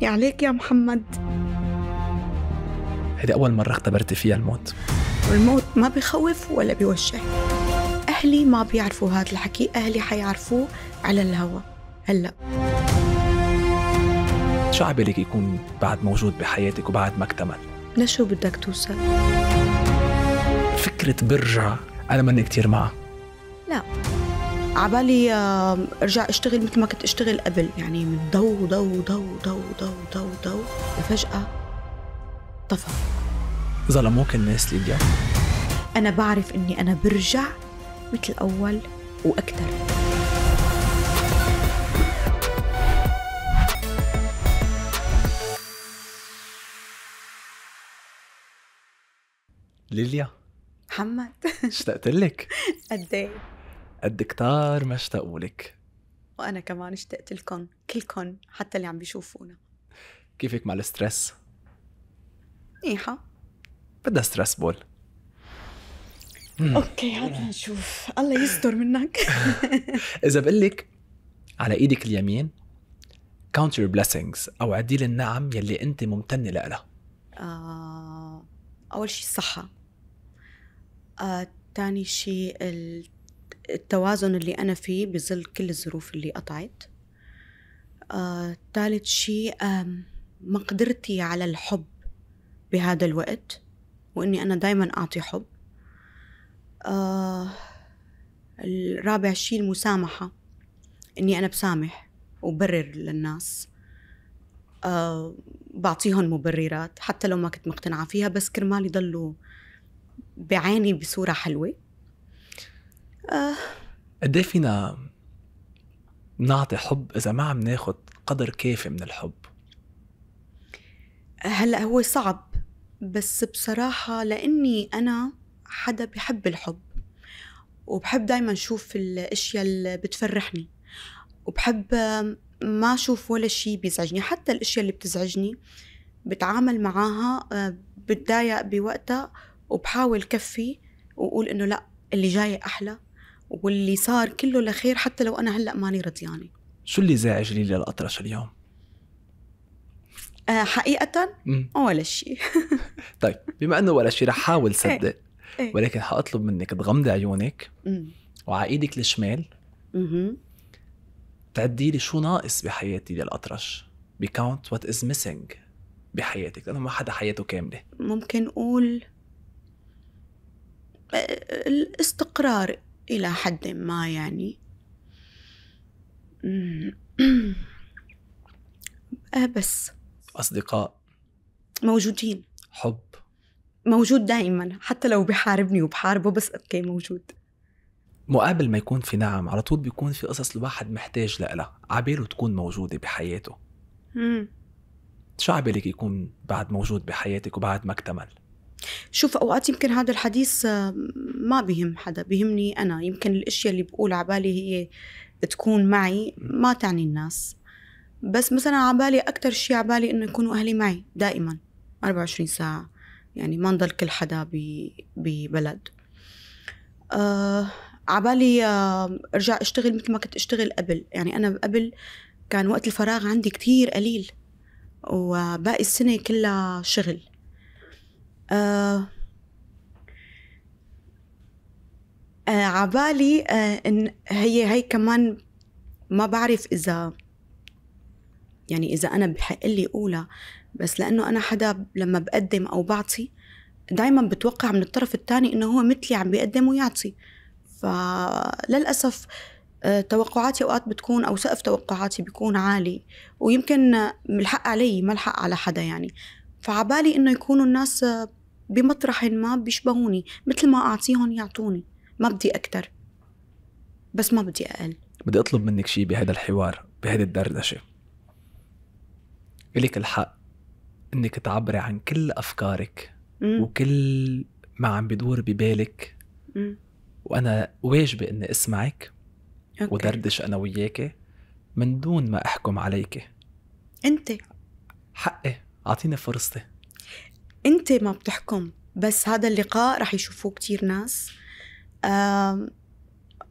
يا عليك يا محمد هذه أول مرة اختبرت فيها الموت والموت ما بخوف ولا بوجع أهلي ما بيعرفوا هذا الحكي أهلي حيعرفوه على الهوى هلأ شو عبالك يكون بعد موجود بحياتك وبعد ما اكتمل؟ لشو بدك توصل؟ فكرة برجع أنا ماني كتير معها لا عبالي ارجع اشتغل مثل ما كنت اشتغل قبل يعني من ضو ضو ضو ضو ضو ضو ضو فجأة طفى ظلموك الناس ليديا أنا بعرف إني أنا برجع مثل أول وأكثر ليليا محمد اشتقت لك قد ايه قد كتار ما اشتقوا لك وانا كمان اشتقت لكم كلكم حتى اللي عم بيشوفونا كيفك مع الستريس؟ منيحة بدها ستريس بول اوكي هات نشوف الله يستر منك اذا بقول لك على ايدك اليمين count your blessings او عديل النعم يلي انت ممتنه لها آه، اول شيء الصحه آه، تاني شيء التوازن اللي أنا فيه بظل كل الظروف اللي قطعت آه، ثالث شيء مقدرتي على الحب بهذا الوقت وإني أنا دايما أعطي حب آه، الرابع شيء المسامحة إني أنا بسامح وبرر للناس آه، بعطيهم مبررات حتى لو ما كنت مقتنعة فيها بس كرمال يضلوا بعيني بصورة حلوة قد ايه فينا نعطي حب اذا ما عم ناخد قدر كافي من الحب هلا هو صعب بس بصراحة لأني أنا حدا بحب الحب وبحب دايما أشوف الأشياء اللي بتفرحني وبحب ما أشوف ولا شيء بيزعجني حتى الأشياء اللي بتزعجني بتعامل معاها آه، بتضايق بوقتها وبحاول كفي وأقول إنه لأ اللي جاي أحلى واللي صار كله لخير حتى لو انا هلا ماني رضيانه شو اللي زعج لي الاطرش اليوم؟ آه حقيقة مم. ولا شيء طيب بما انه ولا شيء رح حاول إيه، صدق إيه. ولكن حاطلب منك تغمضي عيونك وعايدك الشمال تعدي لي شو ناقص بحياتي للأطرش بكاونت وات از ميسنج بحياتك لانه ما حدا حياته كامله ممكن اقول آه، الاستقرار إلى حد ما يعني آه بس أصدقاء موجودين حب موجود دائما حتى لو بحاربني وبحاربه بس أوكي موجود مقابل ما يكون في نعم على طول بيكون في قصص الواحد محتاج لها عباله تكون موجودة بحياته مم. شو عبالك يكون بعد موجود بحياتك وبعد ما اكتمل شوف اوقات يمكن هذا الحديث آه، ما بهم حدا بهمني انا يمكن الاشياء اللي بقول عبالي هي تكون معي ما تعني الناس بس مثلا عبالي اكثر شيء عبالي انه يكونوا اهلي معي دائما 24 ساعه يعني ما نضل كل حدا ببلد أه عبالي أه ارجع اشتغل مثل ما كنت اشتغل قبل يعني انا قبل كان وقت الفراغ عندي كثير قليل وباقي السنه كلها شغل آه آه عبالي آه إن هي هي كمان ما بعرف إذا يعني إذا أنا بحق لي أولى بس لأنه أنا حدا لما بقدم أو بعطي دايما بتوقع من الطرف الثاني إنه هو مثلي عم بيقدم ويعطي فللأسف آه، توقعاتي اوقات بتكون او سقف توقعاتي بيكون عالي ويمكن الحق علي ما الحق على حدا يعني فعبالي انه يكونوا الناس آه، بمطرح ما بيشبهوني مثل ما أعطيهم يعطوني ما بدي اكثر بس ما بدي أقل بدي أطلب منك شيء بهذا الحوار بهذه الدردشة إلك الحق إنك تعبري عن كل أفكارك مم. وكل ما عم بدور ببالك مم. وأنا واجبة إني أسمعك أوكي. ودردش أنا وياك من دون ما أحكم عليك أنت حقي أعطيني فرصتي انت ما بتحكم بس هذا اللقاء رح يشوفوه كتير ناس آم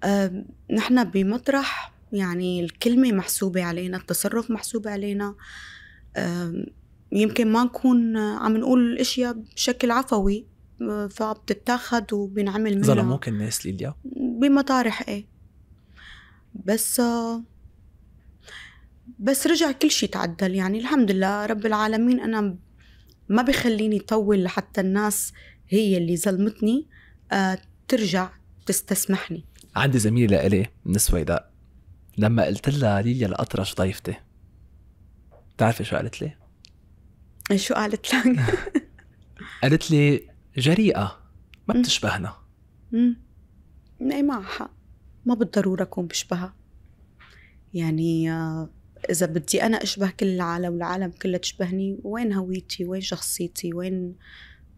آم نحن بمطرح يعني الكلمة محسوبة علينا التصرف محسوب علينا يمكن ما نكون عم نقول الاشياء بشكل عفوي فبتتاخد وبنعمل منها ظلموك الناس ليليا بمطارح ايه بس بس رجع كل شيء تعدل يعني الحمد لله رب العالمين انا ما بخليني طول لحتى الناس هي اللي ظلمتني آه، ترجع تستسمحني عندي زميلة لإلي من السويداء لما قلت لها ليليا الأطرش ضيفتي بتعرفي شو قالت لي؟ شو قالت لك؟ قالت لي جريئة ما بتشبهنا امم اي معها حق ما بالضروره اكون بشبهها يعني آه، إذا بدي أنا أشبه كل العالم والعالم كلها تشبهني وين هويتي وين شخصيتي وين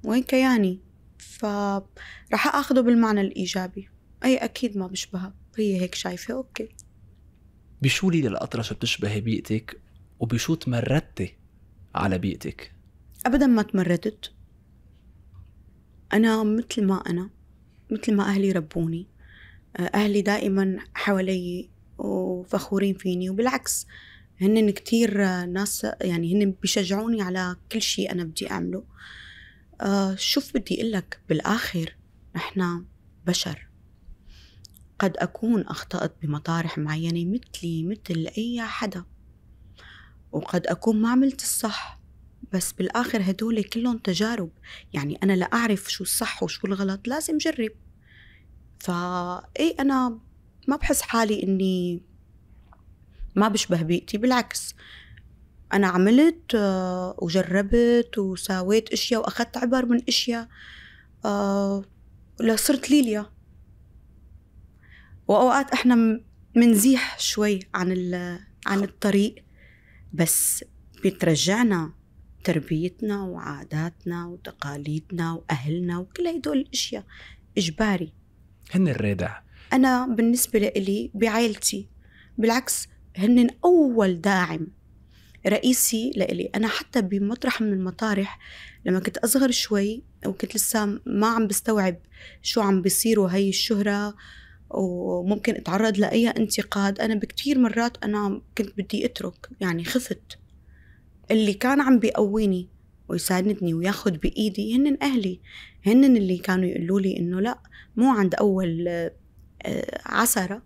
وين كياني فراح اخذه بالمعنى الإيجابي أي أكيد ما بشبهها هي هيك شايفة أوكي بشو ليلى الأطرش بتشبهي بيئتك وبشو تمردتي على بيئتك؟ أبدا ما تمردت أنا مثل ما أنا مثل ما أهلي ربوني أهلي دائما حوالي وفخورين فيني وبالعكس هن كتير ناس يعني هن بيشجعوني على كل شيء أنا بدي أعمله آه شوف بدي أقول لك بالآخر نحن بشر قد أكون أخطأت بمطارح معينة مثلي مثل أي حدا وقد أكون ما عملت الصح بس بالآخر هدول كلهم تجارب يعني أنا لأعرف شو الصح وشو الغلط لازم جرب فإيه أنا ما بحس حالي إني ما بشبه بيئتي بالعكس أنا عملت آه، وجربت وساويت أشياء وأخذت عبر من أشياء آه، لصرت ليليا وأوقات إحنا منزيح شوي عن عن الطريق بس بترجعنا تربيتنا وعاداتنا وتقاليدنا وأهلنا وكل هدول الأشياء إجباري هن الرادع أنا بالنسبة لإلي بعائلتي بالعكس هن أول داعم رئيسي لإلي أنا حتى بمطرح من المطارح لما كنت أصغر شوي وكنت لسه ما عم بستوعب شو عم بيصير وهي الشهرة وممكن اتعرض لأي انتقاد أنا بكتير مرات أنا كنت بدي أترك يعني خفت اللي كان عم بيقويني ويساندني وياخد بإيدي هن أهلي هن اللي كانوا يقولوا لي إنه لا مو عند أول آه، عسرة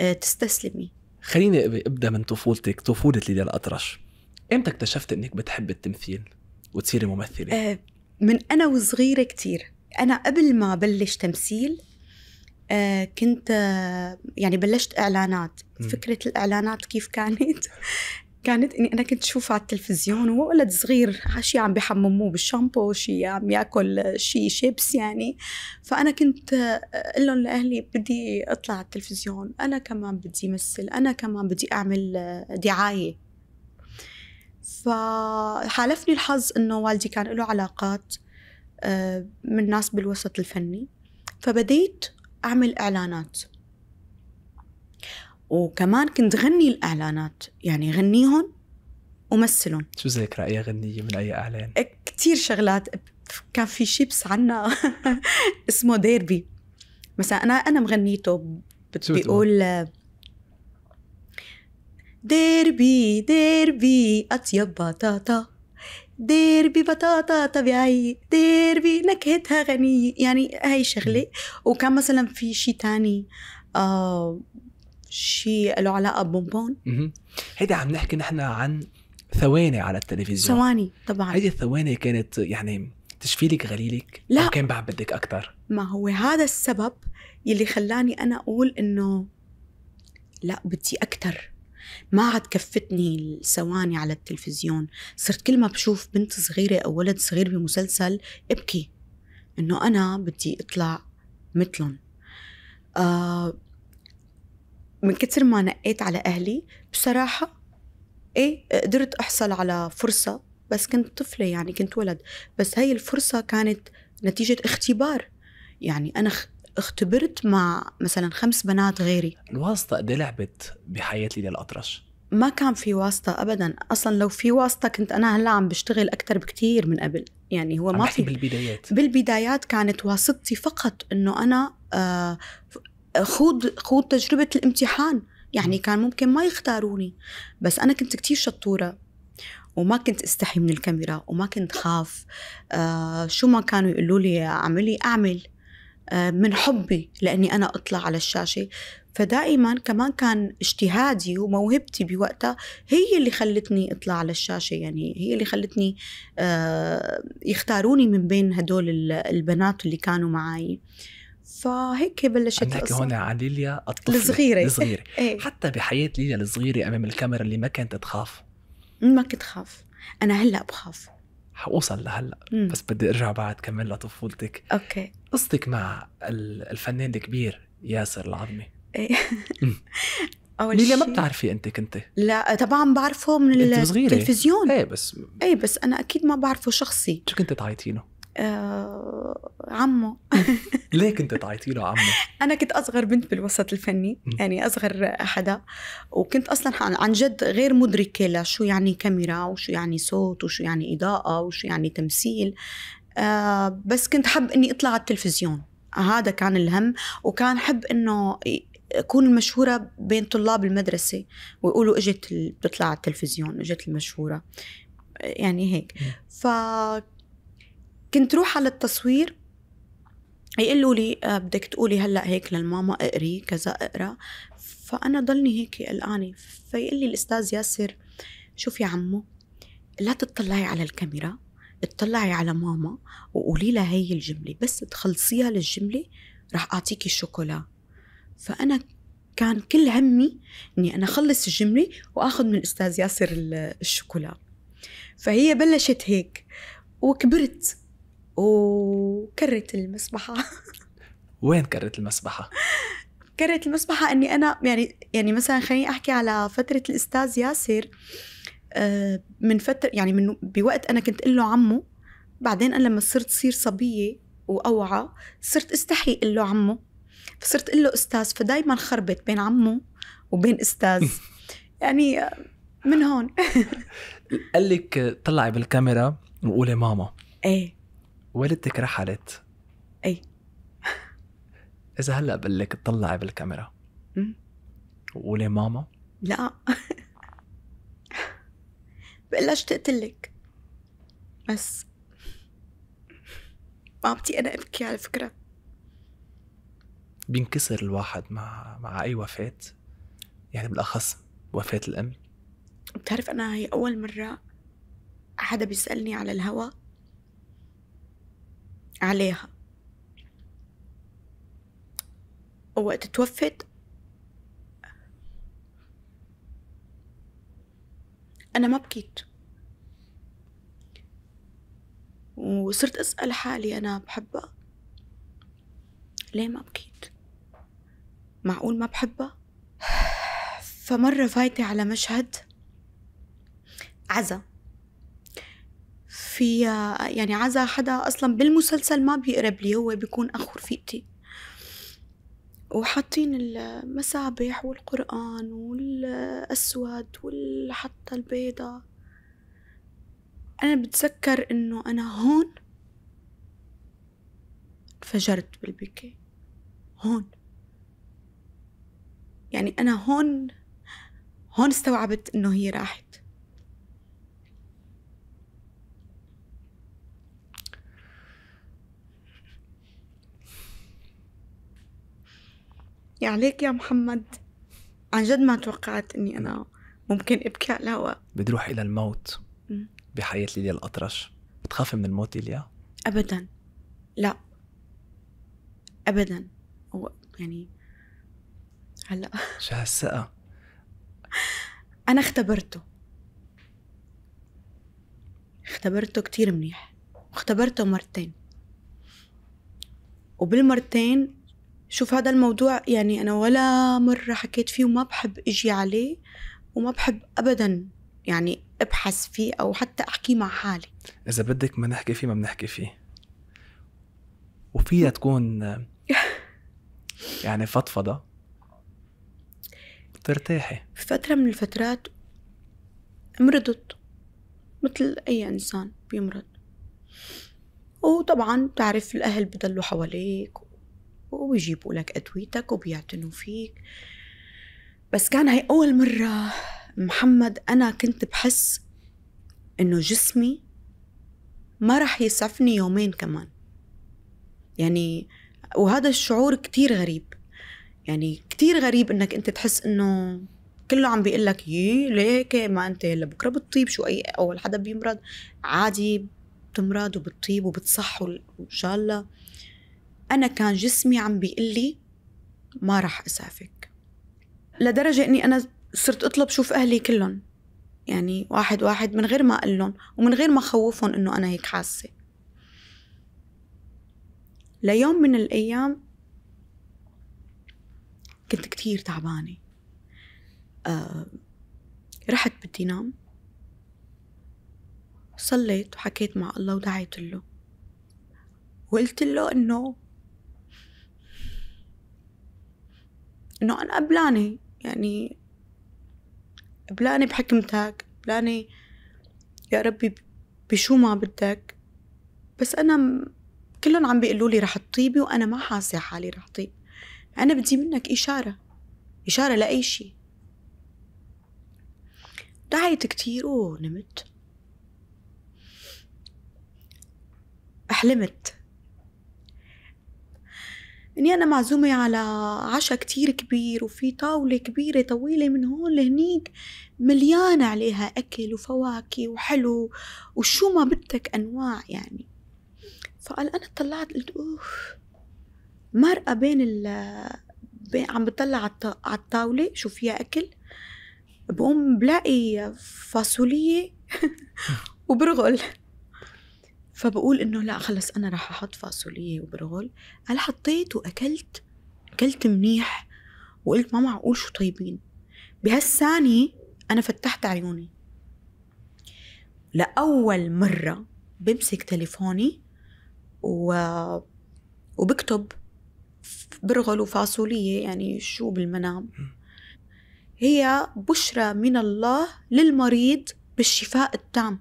آه، تستسلمي خليني ابدا من طفولتك طفوله ليلى الاطرش امتى اكتشفت انك بتحب التمثيل وتصيري ممثله أه من انا وصغيره كثير انا قبل ما بلش تمثيل أه كنت أه يعني بلشت اعلانات م. فكره الاعلانات كيف كانت كانت اني انا كنت شوفها على التلفزيون وهو ولد صغير شي عم بحمموه بالشامبو شي عم ياكل شي شيبس يعني فانا كنت آه، اقول لهم لاهلي بدي اطلع على التلفزيون انا كمان بدي امثل انا كمان بدي اعمل آه، دعايه فحالفني الحظ انه والدي كان له علاقات آه، من ناس بالوسط الفني فبديت اعمل اعلانات وكمان كنت غني الإعلانات يعني غنيهم ومثلهم شو ذكرى أي غنية من أي إعلان؟ إيه، كثير شغلات كان في شيبس عنا اسمه ديربي مثلا أنا أنا مغنيته بيقول ديربي ديربي أطيب بطاطا ديربي بطاطا طبيعية ديربي نكهتها غنية يعني هاي شغلة وكان مثلا في شيء تاني آه شيء له علاقه ببونبون هيدا عم نحكي نحن عن ثواني على التلفزيون ثواني طبعا هيدي الثواني كانت يعني تشفي لك غليلك لا كان بعد بدك اكثر ما هو هذا السبب يلي خلاني انا اقول انه لا بدي اكثر ما عاد كفتني الثواني على التلفزيون صرت كل ما بشوف بنت صغيرة أو ولد صغير بمسلسل ابكي إنه أنا بدي أطلع مثلهم آه من كتر ما نقيت على أهلي بصراحة إيه قدرت أحصل على فرصة بس كنت طفلة يعني كنت ولد بس هاي الفرصة كانت نتيجة اختبار يعني أنا اختبرت مع مثلا خمس بنات غيري الواسطة قد إيه لعبت بحياتي للاطرش ما كان في واسطة أبدا أصلا لو في واسطة كنت أنا هلا عم بشتغل أكثر بكتير من قبل يعني هو ما في بالبدايات بالبدايات كانت واسطتي فقط إنه أنا آه خوض خوض تجربه الامتحان يعني كان ممكن ما يختاروني بس انا كنت كتير شطوره وما كنت استحي من الكاميرا وما كنت خاف آه شو ما كانوا يقولوا لي اعملي اعمل آه من حبي لاني انا اطلع على الشاشه فدائما كمان كان اجتهادي وموهبتي بوقتها هي اللي خلتني اطلع على الشاشه يعني هي اللي خلتني آه يختاروني من بين هدول البنات اللي كانوا معي آه فهيك بلشت القصه هون على ليليا الطفله الصغيره الصغيره ايه؟ حتى بحياه ليليا الصغيره امام الكاميرا اللي ما كانت تخاف ما كنت خاف انا هلا بخاف حوصل لهلا بس بدي ارجع بعد كمان لطفولتك اوكي قصتك مع الفنان الكبير ياسر العظمي ايه اول ليليا ما بتعرفي انت كنت لا طبعا بعرفه من التلفزيون ايه بس ايه بس انا اكيد ما بعرفه شخصي شو كنت تعيطينه؟ آه، عمه ليه كنت تعيطي له عمه؟ انا كنت اصغر بنت بالوسط الفني يعني اصغر حدا وكنت اصلا عن جد غير مدركه لشو يعني كاميرا وشو يعني صوت وشو يعني اضاءه وشو يعني تمثيل آه بس كنت حب اني اطلع على التلفزيون هذا كان الهم وكان حب انه اكون مشهوره بين طلاب المدرسه ويقولوا اجت بتطلع على التلفزيون اجت المشهوره يعني هيك فكنت كنت روح على التصوير يقولوا لي آه، بدك تقولي هلا هيك للماما اقري كذا اقرا فانا ضلني هيك قلقانه فيقول لي الاستاذ ياسر شوف يا عمو لا تطلعي على الكاميرا اطلعي على ماما وقولي لها هي الجمله بس تخلصيها للجمله رح اعطيكي الشوكولا فانا كان كل همي اني انا اخلص الجمله واخذ من الاستاذ ياسر الشوكولا فهي بلشت هيك وكبرت وكرت المسبحة وين كرت المسبحة؟ كرت المسبحة اني انا يعني يعني مثلا خليني احكي على فترة الاستاذ ياسر آه، من فترة يعني من بوقت انا كنت له عمو بعدين انا لما صرت صير صبية واوعى صرت استحي له عمو فصرت له استاذ فدايما خربت بين عمو وبين استاذ يعني آه، من هون قال لك طلعي بالكاميرا وقولي ماما ايه والدتك رحلت اي اذا هلا بقول لك اطلعي بالكاميرا وقولي ماما لا بقول اشتقت لك بس ما بدي انا ابكي على فكره بينكسر الواحد مع مع اي وفاه يعني بالاخص وفاه الام بتعرف انا هي اول مره حدا بيسالني على الهوى عليها وقت توفت أنا ما بكيت وصرت أسأل حالي أنا بحبها ليه ما بكيت معقول ما بحبها فمرة فايتة على مشهد عزا في يعني عزا حدا اصلا بالمسلسل ما بيقرب لي هو بيكون اخو رفيقتي وحاطين المسابح والقرآن والأسود والحطة البيضة أنا بتذكر إنه أنا هون انفجرت بالبكي هون يعني أنا هون هون استوعبت إنه هي راحت يا عليك يا محمد عن جد ما توقعت اني انا ممكن ابكي على الهواء بدي اروح الى الموت بحياه ليليا الاطرش بتخافي من الموت ليليا؟ ابدا لا ابدا هو يعني هلا شو هالثقة؟ أنا اختبرته اختبرته كتير منيح واختبرته مرتين وبالمرتين شوف هذا الموضوع يعني أنا ولا مرة حكيت فيه وما بحب أجي عليه وما بحب أبدا يعني أبحث فيه أو حتى أحكي مع حالي إذا بدك ما نحكي فيه ما بنحكي فيه وفيها تكون يعني فضفضة ترتاحي في فترة من الفترات مرضت مثل أي إنسان بيمرض وطبعا بتعرف الأهل بضلوا حواليك وبيجيبوا لك ادويتك وبيعتنوا فيك بس كان هاي اول مره محمد انا كنت بحس انه جسمي ما راح يسعفني يومين كمان يعني وهذا الشعور كتير غريب يعني كتير غريب انك انت تحس انه كله عم بيقول لك يي ليك ما انت هلا بكره بتطيب شو اي اول حدا بيمرض عادي بتمرض وبتطيب وبتصح وان شاء الله أنا كان جسمي عم بيقول لي ما راح أسافك لدرجة أني أنا صرت أطلب شوف أهلي كلهم يعني واحد واحد من غير ما أقول لهم ومن غير ما خوفهم أنه أنا هيك حاسة ليوم من الأيام كنت كتير تعبانة آه رحت بدي نام صليت وحكيت مع الله ودعيت له وقلت له انه إنه أنا أبلاني يعني أبلاني بحكمتك أبلاني يا ربي بشو ما بدك بس أنا كلهم عم بيقولوا لي رح تطيبي وأنا ما حاسة حالي رح طيب أنا بدي منك إشارة إشارة لأي شيء دعيت كتير ونمت أحلمت اني انا معزومة على عشاء كتير كبير وفي طاولة كبيرة طويلة من هون لهنيك مليانة عليها اكل وفواكه وحلو وشو ما بدك انواع يعني فقال انا طلعت قلت اوف مرقة بين ال عم بطلع على الطاولة شو فيها أكل بقوم بلاقي فاصولية وبرغل فبقول انه لا خلص انا راح احط فاصوليه وبرغل قال حطيت واكلت اكلت منيح وقلت ما معقول شو طيبين بهالثانيه انا فتحت عيوني لاول مره بمسك تليفوني و... وبكتب برغل وفاصوليه يعني شو بالمنام هي بشرى من الله للمريض بالشفاء التام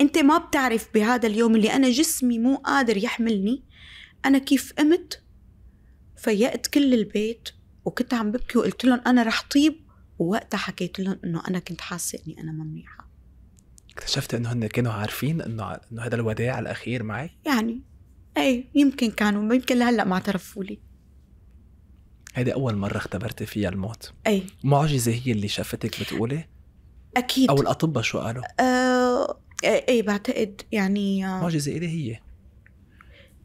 انت ما بتعرف بهذا اليوم اللي انا جسمي مو قادر يحملني انا كيف قمت فيقت كل البيت وكنت عم ببكي وقلت لهم انا رح طيب ووقتها حكيت لهم انه انا كنت حاسه اني انا ما منيحه اكتشفت انه هن كانوا عارفين انه انه هذا الوداع الاخير معي يعني ايه يمكن كانوا يمكن لهلا ما اعترفوا لي هيدي اول مره اختبرتي فيها الموت ايه معجزه هي اللي شافتك بتقولي اكيد او الاطباء شو قالوا؟ أه اي إيه، بعتقد يعني معجزه آه، الهيه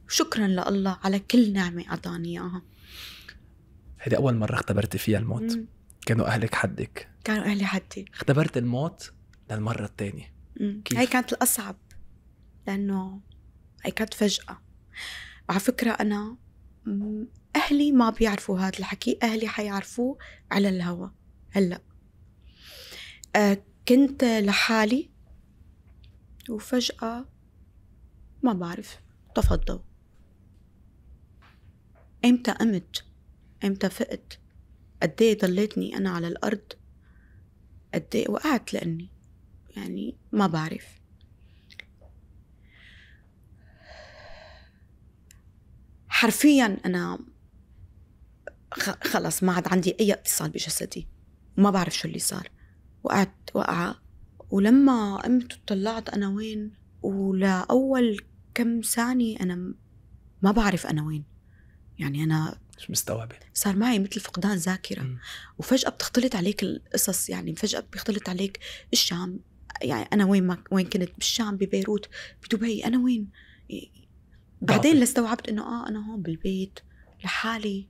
شكرا لله على كل نعمه اعطاني اياها هذه اول مره اختبرتي فيها الموت مم. كانوا اهلك حدك كانوا اهلي حدي اختبرت الموت للمره الثانيه هي كانت الاصعب لانه هي كانت فجاه على فكره انا اهلي ما بيعرفوا هذا الحكي اهلي حيعرفوه على الهوا هلا أه كنت لحالي وفجأة ما بعرف طفى امتى قمت امتى فقت قد ايه ضليتني انا على الارض قد ايه وقعت لاني يعني ما بعرف حرفيا انا خلص ما عاد عندي اي اتصال بجسدي وما بعرف شو اللي صار وقعت وقعه ولما قمت وطلعت أنا وين ولأول كم ثانية أنا ما بعرف أنا وين يعني أنا مش مستوعبة صار معي مثل فقدان ذاكرة وفجأة بتختلط عليك القصص يعني فجأة بيختلط عليك الشام يعني أنا وين ما وين كنت بالشام ببيروت بدبي أنا وين بعدين لاستوعبت إنه آه أنا هون بالبيت لحالي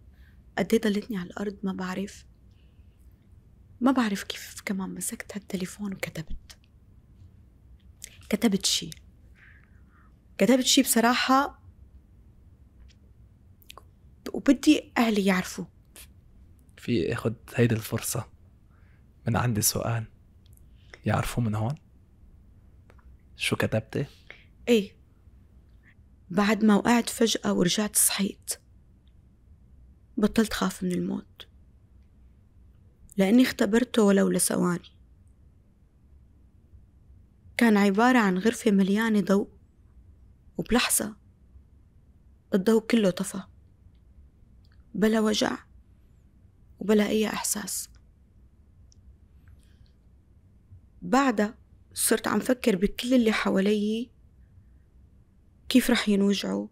قد ايه ضلتني على الأرض ما بعرف ما بعرف كيف كمان مسكت هالتليفون وكتبت كتبت شيء كتبت شيء بصراحة وبدي أهلي يعرفوا في أخذ هيدي الفرصة من عندي سؤال يعرفوا من هون شو كتبتي؟ ايه بعد ما وقعت فجأة ورجعت صحيت بطلت خاف من الموت لأني اختبرته ولو لثواني كان عبارة عن غرفة مليانة ضوء وبلحظة الضوء كله طفى بلا وجع وبلا أي إحساس بعدها صرت عم فكر بكل اللي حوالي كيف رح ينوجعوا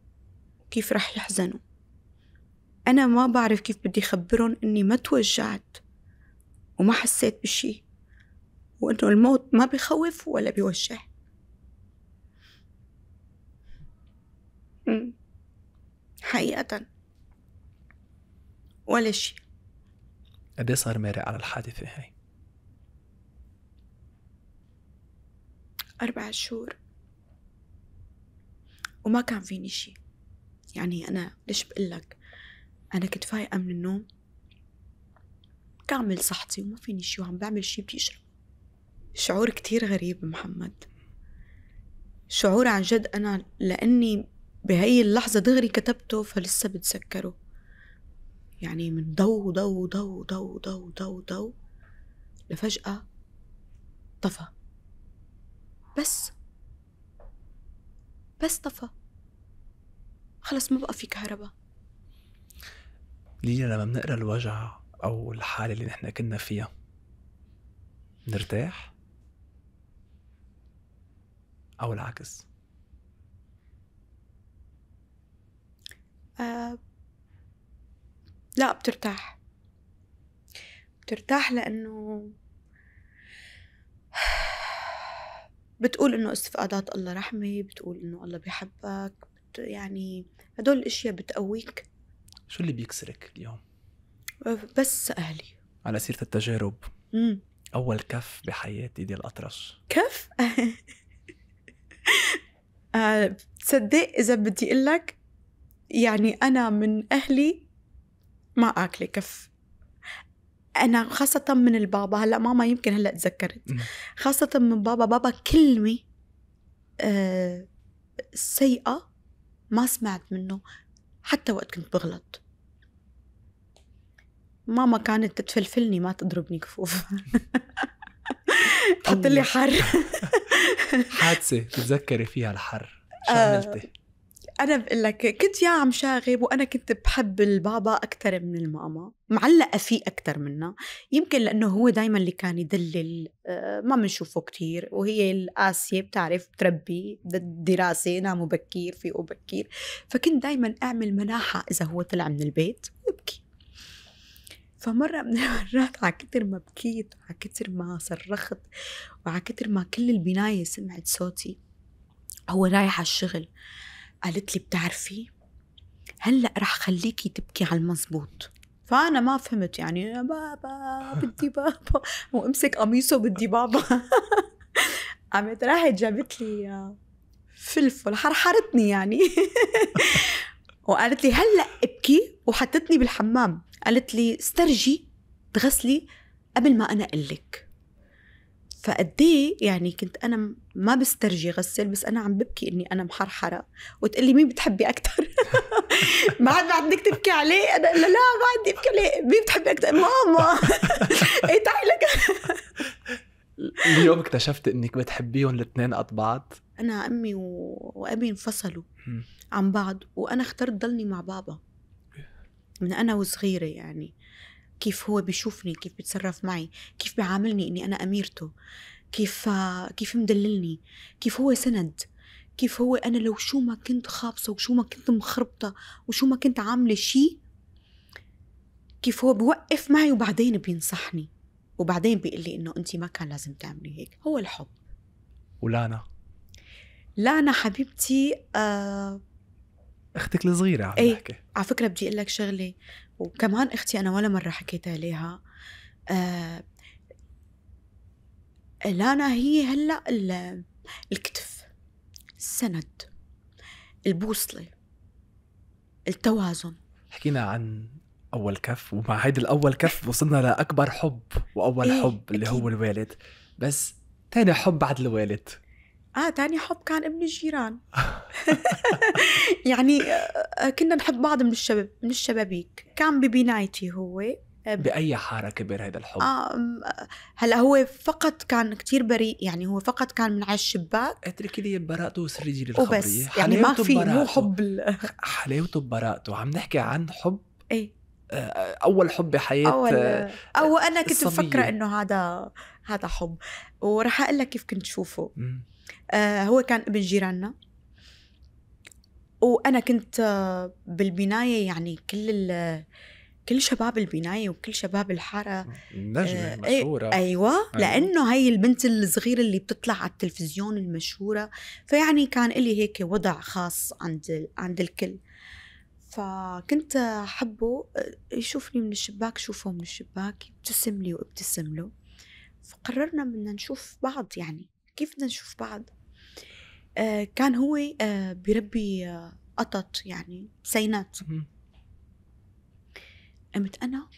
وكيف رح يحزنوا أنا ما بعرف كيف بدي خبرهم إني ما توجعت وما حسيت بشي وإنه الموت ما بخوف ولا بيوجع حقيقة ولا شيء قد إيه صار مارق على الحادثة هاي؟ أربع شهور وما كان فيني شيء يعني أنا ليش بقول لك أنا كنت فايقة من النوم استعمل صحتي وما فيني شي وعم بعمل شي بيشرب شعور كتير غريب محمد شعور عن جد أنا لأني بهي اللحظة دغري كتبته فلسه بتذكره يعني من ضو ضو ضو ضو ضو ضو ضو لفجأة طفى بس بس طفى خلص ما بقى في كهرباء لينا لما بنقرا الوجع او الحاله اللي نحن كنا فيها نرتاح او العكس أه لا بترتاح بترتاح لانه بتقول انه استفادات الله رحمه بتقول انه الله بيحبك بت... يعني هدول الاشياء بتقويك شو اللي بيكسرك اليوم بس اهلي على سيره التجارب مم. اول كف بحياتي دي الاطرش كف آه، تصدق اذا بدي اقول لك يعني انا من اهلي ما اكل كف انا خاصه من البابا هلا ماما يمكن هلا تذكرت خاصه من بابا بابا كلمه آه سيئه ما سمعت منه حتى وقت كنت بغلط ماما كانت تفلفلني ما تضربني كفوف تحط لي حر حادثه تتذكري فيها الحر شو عملتي؟ آه، انا بقول لك كنت يا عم شاغب وانا كنت بحب البابا اكثر من الماما معلقه فيه اكثر منها يمكن لانه هو دائما اللي كان يدلل آه، ما بنشوفه كثير وهي القاسيه بتعرف بتربي الدراسه ناموا بكير فيقوا بكير فكنت دائما اعمل مناحه اذا هو طلع من البيت وابكي فمرة من المرات على كتر ما بكيت وعلى كتر ما صرخت وعلى كتر ما كل البناية سمعت صوتي هو رايح على الشغل قالت لي بتعرفي هلأ رح خليكي تبكي على المزبوط فأنا ما فهمت يعني يا بابا بدي بابا وامسك قميصه بدي بابا قامت راحت جابت لي آه، فلفل حرحرتني يعني وقالت لي هلا ابكي وحطتني بالحمام قالت لي استرجي تغسلي قبل ما انا اقول لك فقديه يعني كنت انا ما بسترجي غسل بس انا عم ببكي اني انا محرحره وتقول لي مين بتحبي اكثر ما عاد بدك تبكي عليه انا لا لا ما عندي ابكي عليه مين بتحبي اكثر ماما ايه تعي لك اليوم اكتشفت انك بتحبيهم الاثنين قد بعض انا امي و... وابي انفصلوا عن بعض وانا اخترت ضلني مع بابا من انا وصغيره يعني كيف هو بيشوفني كيف بيتصرف معي كيف بيعاملني اني انا اميرته كيف كيف مدللني كيف هو سند كيف هو انا لو شو ما كنت خابصه وشو ما كنت مخربطه وشو ما كنت عامله شيء كيف هو بوقف معي وبعدين بينصحني وبعدين بيقول لي انه انت ما كان لازم تعملي هيك هو الحب ولانا لانا حبيبتي آه اختك الصغيره عم ايه على فكره بدي اقول لك شغله وكمان اختي انا ولا مره حكيت عليها آه لانا هي هلا الكتف السند البوصله التوازن حكينا عن اول كف ومع هيدي الاول كف وصلنا لاكبر حب واول إيه؟ حب اللي أكيد. هو الوالد بس تاني حب بعد الوالد اه تاني حب كان ابن الجيران يعني آه، كنا نحب بعض من الشباب من الشبابيك كان ببنايتي هو آه، باي حاره كبر هذا الحب آه،, آه هلا هو فقط كان كتير بريء يعني هو فقط كان من على الشباك اتركي لي براءته وسرجي لي الخبريه وبس يعني ما في مو حب ال... حلاوته ببراءته عم نحكي عن حب ايه اول حب بحياه اول آه، او انا كنت مفكره انه هذا هذا حب وراح اقول لك كيف كنت شوفه آه، هو كان ابن جيراننا وانا كنت آه، بالبنايه يعني كل كل شباب البنايه وكل شباب الحاره نجمه إيه، مشهوره أيوة, ايوه لانه هي البنت الصغيره اللي بتطلع على التلفزيون المشهوره فيعني كان لي هيك وضع خاص عند عند الكل فكنت أحبه آه، يشوفني من الشباك شوفه من الشباك يبتسم لي وابتسم له فقررنا بدنا نشوف بعض يعني كيف بدنا نشوف بعض آه، كان هو آه، بيربي قطط يعني سينات قمت أنا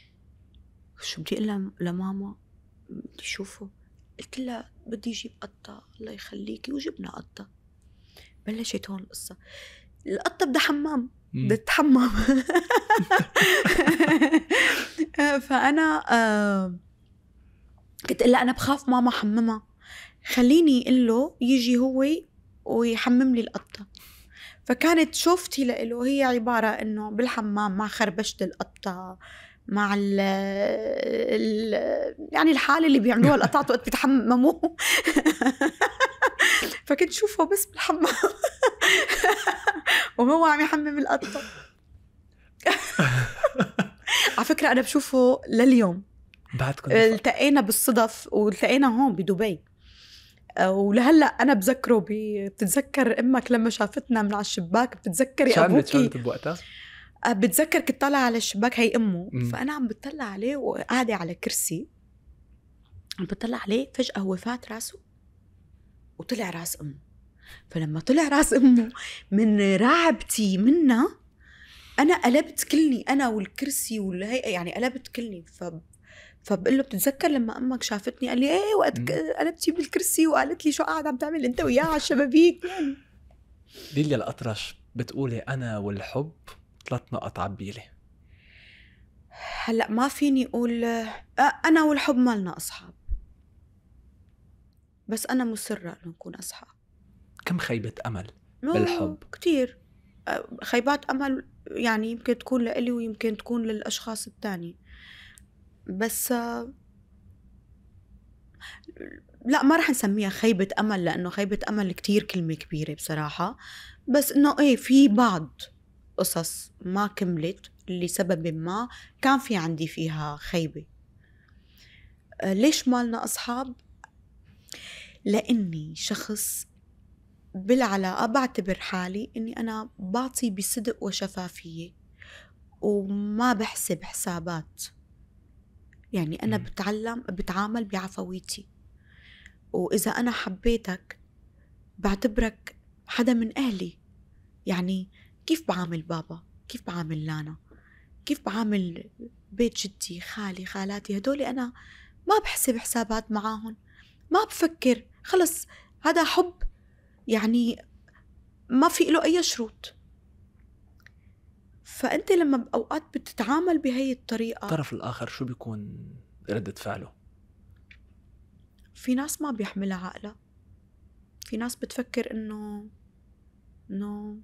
شو بدي أقول لماما بدي شوفه قلت لها بدي أجيب قطة الله يخليكي وجبنا قطة بلشت هون القصة القطة بدها حمام بتحمم فانا آه، قلت لا انا بخاف ماما حممها خليني اقول له يجي هو ويحمم لي القطه فكانت شوفتي له هي عباره انه بالحمام مع خربشه القطه مع ال ال يعني الحاله اللي بيعملوها القطعات وقت بيتحمموا فكنت شوفه بس بالحمام وهو عم يحمم القطه على فكره انا بشوفه لليوم بعدكم آه، التقينا بالصدف والتقينا هون بدبي آه، ولهلا انا بذكره ب... بتتذكر امك لما شافتنا من على الشباك بتتذكري ابوكي بوقتها آه، بتذكر كنت طالعه على الشباك هي امه مم. فانا عم بتطلع عليه وقاعده على كرسي عم بتطلع عليه فجاه هو فات راسه وطلع راس امه فلما طلع راس امه من رعبتي منها انا قلبت كلني انا والكرسي والهيئه يعني قلبت كلني ف فبقول له بتتذكر لما امك شافتني قال لي ايه وقت قلبتي بالكرسي وقالت لي شو قاعد عم تعمل انت وياه على الشبابيك يعني ليليا الاطرش بتقولي انا والحب ثلاث نقط عبيله هلا ما فيني اقول آه، انا والحب مالنا اصحاب بس أنا مصرة إنه نكون أصحى كم خيبة أمل بالحب؟ كتير خيبات أمل يعني يمكن تكون لإلي ويمكن تكون للأشخاص التاني بس لا ما رح نسميها خيبة أمل لأنه خيبة أمل كتير كلمة كبيرة بصراحة بس إنه إيه في بعض قصص ما كملت لسبب ما كان في عندي فيها خيبة ليش مالنا أصحاب لاني شخص بالعلاقة بعتبر حالي إني أنا بعطي بصدق وشفافية وما بحسب حسابات يعني أنا بتعلم بتعامل بعفويتي وإذا أنا حبيتك بعتبرك حدا من أهلي يعني كيف بعامل بابا كيف بعامل لانا كيف بعامل بيت جدي خالي خالاتي هدول أنا ما بحسب حسابات معاهم ما بفكر خلص هذا حب يعني ما في له أي شروط فأنت لما بأوقات بتتعامل بهي الطريقة الطرف الآخر شو بيكون ردة فعله؟ في ناس ما بيحملها عقلها في ناس بتفكر إنه إنه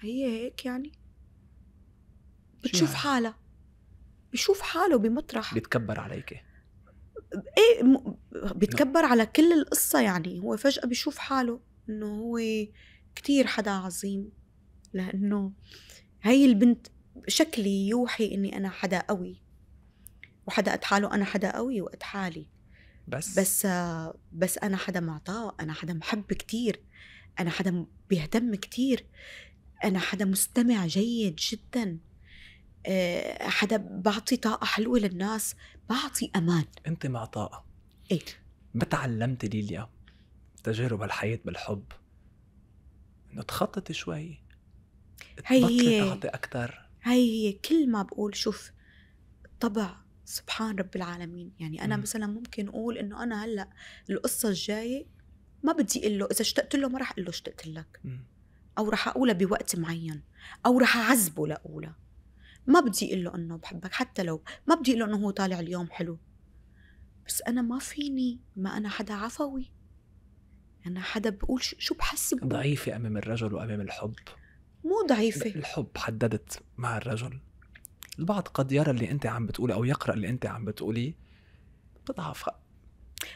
هي هيك يعني بتشوف يعني؟ حالها بشوف حاله بمطرح بيتكبر عليك ايه بيتكبر على كل القصة يعني هو فجأة بيشوف حاله انه هو كتير حدا عظيم لانه هي البنت شكلي يوحي اني انا حدا قوي وحدا قد حاله انا حدا قوي وقد حالي بس بس بس انا حدا معطاء انا حدا محب كتير انا حدا بيهتم كتير انا حدا مستمع جيد جدا آه، حدا بعطي طاقة حلوة للناس بعطي أمان أنت معطاءة ايه ما تعلمت ليليا تجارب الحياة بالحب انه تخططي شوي هي هي تعطي اكثر هي هي كل ما بقول شوف طبع سبحان رب العالمين يعني انا م. مثلا ممكن اقول انه انا هلا القصه الجايه ما بدي اقول له اذا اشتقت له ما راح اقول له اشتقت لك او راح اقولها بوقت معين او راح اعذبه لاقولها ما بدي اقول له انه بحبك حتى لو ما بدي اقول له انه هو طالع اليوم حلو بس أنا ما فيني ما أنا حدا عفوي أنا حدا بقول شو بحس ضعيفة أمام الرجل وأمام الحب مو ضعيفة الحب حددت مع الرجل البعض قد يرى اللي أنت عم بتقولي أو يقرأ اللي أنت عم بتقوليه بضعف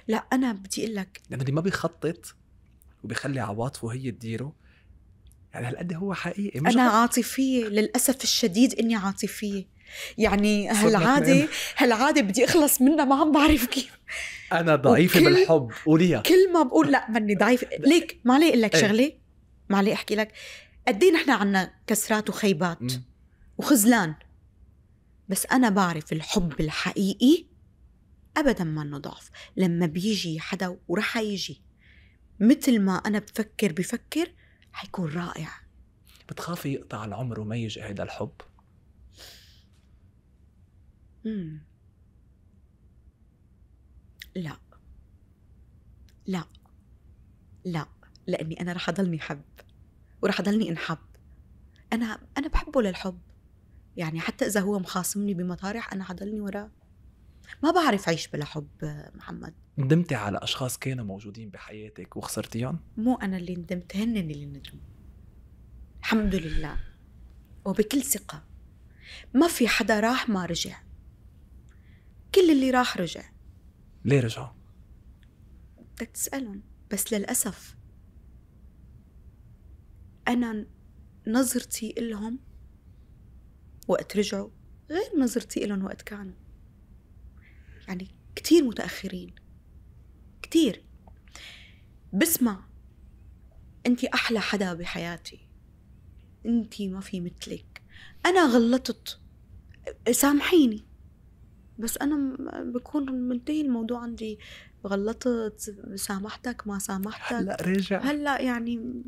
لا أنا بدي أقول لك لأنه اللي ما بيخطط وبيخلي عواطفه هي تديره يعني هالقد هو حقيقي مش أنا عاطفية للأسف الشديد إني عاطفية يعني هالعاده هالعاده بدي اخلص منها ما عم بعرف كيف انا ضعيفه بالحب قوليها كل ما بقول لا مني ضعيفه ليك ما علي اقول لك إيه. شغله ما علي احكي لك قد ايه نحن عنا كسرات وخيبات وخزلان وخذلان بس انا بعرف الحب الحقيقي ابدا ما انه ضعف لما بيجي حدا ورح يجي مثل ما انا بفكر بفكر حيكون رائع بتخافي يقطع العمر وما يجي هيدا الحب لأ. لأ، لأ، لإنّي أنا رح أضلني حب ورح أضلني أنحب. أنا أنا بحبه للحُب، يعني حتّى إذا هو مخاصمني بمطارح أنا حضلني وراه. ما بعرف أعيش بلا حُب محمد. ندمتي على أشخاص كانوا موجودين بحياتِك وخسرتيهم؟ مو أنا اللي ندمت، هن اللي ندموا. الحمد لله وبكل ثقة، ما في حدا راح ما رجع. كل اللي راح رجع ليه رجعوا؟ بدك تسألهم بس للأسف أنا نظرتي إلهم وقت رجعوا غير نظرتي إلهم وقت كانوا يعني كتير متأخرين كتير بسمع أنت أحلى حدا بحياتي أنت ما في مثلك أنا غلطت سامحيني بس انا بكون منتهي الموضوع عندي غلطت سامحتك ما سامحتك هلا راجع هلا يعني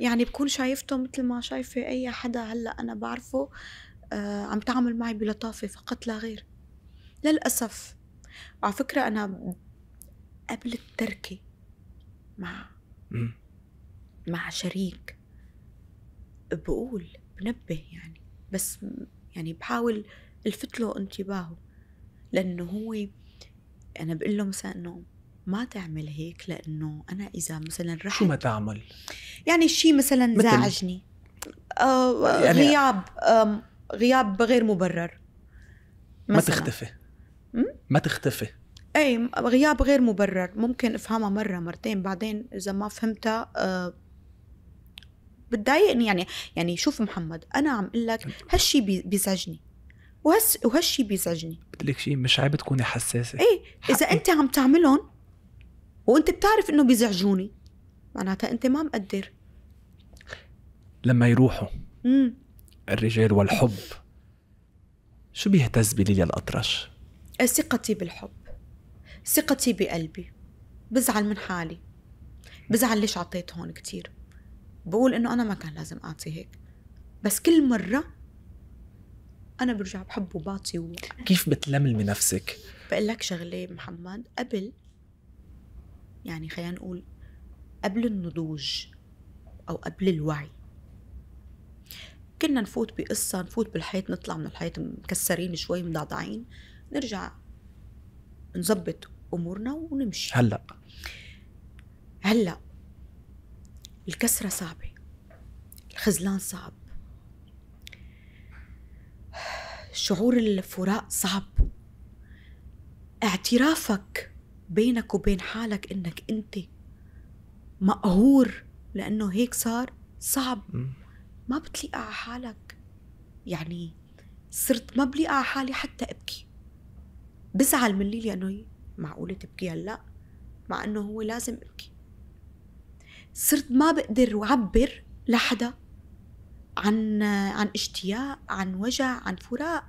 يعني بكون شايفته مثل ما شايفه اي حدا هلا انا بعرفه آه عم تعامل معي بلطافه فقط لا غير للاسف على فكره انا قبل التركه مع مع شريك بقول بنبه يعني بس يعني بحاول الفت له انتباهه لأنه هو أنا بقول له مثلا إنه ما تعمل هيك لأنه أنا إذا مثلا رحت شو ما تعمل؟ يعني شيء مثلا زعجني آه يعني... غياب آه غياب غير مبرر مثلاً. ما تختفي ما تختفي اي غياب غير مبرر ممكن افهمها مره مرتين بعدين اذا ما فهمتها آه بتضايقني يعني يعني شوف محمد انا عم اقول لك هالشيء بيزعجني وهس وهالشي بيزعجني لك شيء مش عيب تكوني حساسه ايه اذا انت عم تعملهم وانت بتعرف انه بيزعجوني معناتها انت ما مقدر لما يروحوا مم. الرجال والحب شو بيهتز بليليا الأطرش؟ ثقتي بالحب ثقتي بقلبي بزعل من حالي بزعل ليش عطيت هون كتير بقول انه انا ما كان لازم اعطي هيك بس كل مرة انا برجع بحب وباطي و... كيف بتلملمي نفسك؟ بقول لك شغله محمد قبل يعني خلينا نقول قبل النضوج او قبل الوعي كنا نفوت بقصة نفوت بالحيط نطلع من الحيط مكسرين شوي مضعضعين نرجع نظبط أمورنا ونمشي هلأ هلأ الكسرة صعبة الخذلان صعب شعور الفراق صعب اعترافك بينك وبين حالك انك انت مقهور لانه هيك صار صعب ما بتليق على حالك يعني صرت ما بليق على حالي حتى ابكي بزعل مني لانه معقوله تبكي هلا مع انه هو لازم ابكي صرت ما بقدر اعبر لحدا عن عن اشتياق عن وجع عن فراق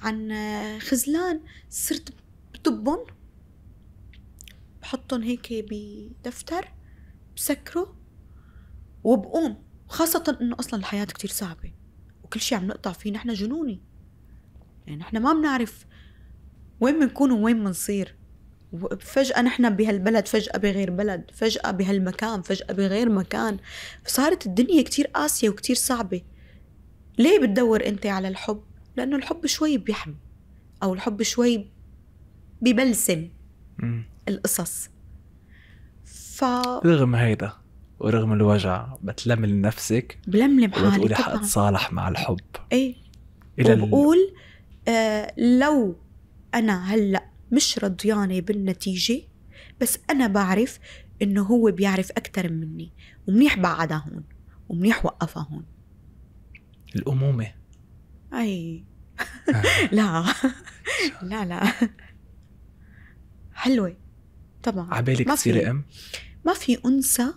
عن خزلان صرت بطبهم بحطهم هيك بدفتر بسكره وبقوم خاصة انه اصلا الحياة كتير صعبة وكل شيء عم نقطع فيه نحن جنوني يعني نحن ما بنعرف وين بنكون وين بنصير فجأة نحن بهالبلد فجأة بغير بلد فجأة بهالمكان فجأة بغير مكان فصارت الدنيا كتير قاسية وكتير صعبة ليه بتدور انت على الحب لأنه الحب شوي بيحمي أو الحب شوي ببلسم القصص ف رغم هيدا ورغم الوجع بتلملم نفسك بلملم حالي وبتقولي حأتصالح مع الحب ايه إلى وبقول آه لو أنا هلأ مش رضيانة بالنتيجة بس أنا بعرف إنه هو بيعرف أكتر مني ومنيح بعدها هون ومنيح وقفها هون الأمومة أي آه. لا لا لا حلوة طبعا عبالك تصيري أم؟ ما في أنثى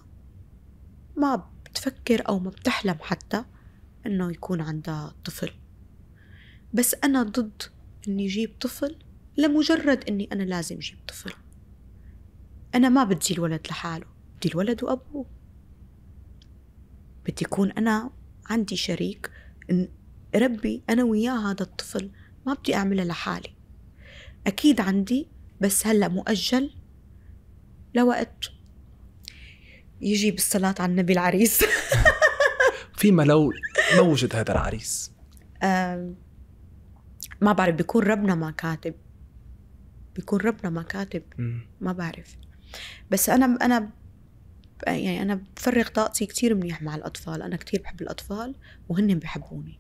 ما بتفكر أو ما بتحلم حتى إنه يكون عندها طفل بس أنا ضد إني أجيب طفل لمجرد اني انا لازم اجيب طفل انا ما بدي الولد لحاله بدي الولد وابوه بدي يكون انا عندي شريك إن ربي انا وياه هذا الطفل ما بدي اعمله لحالي اكيد عندي بس هلا مؤجل لوقت يجي بالصلاة على النبي العريس فيما لو ما وجد هذا العريس آه ما بعرف بيكون ربنا ما كاتب بيكون ربنا ما كاتب ما بعرف بس انا انا يعني انا بفرغ طاقتي كثير منيح مع الاطفال انا كثير بحب الاطفال وهن بحبوني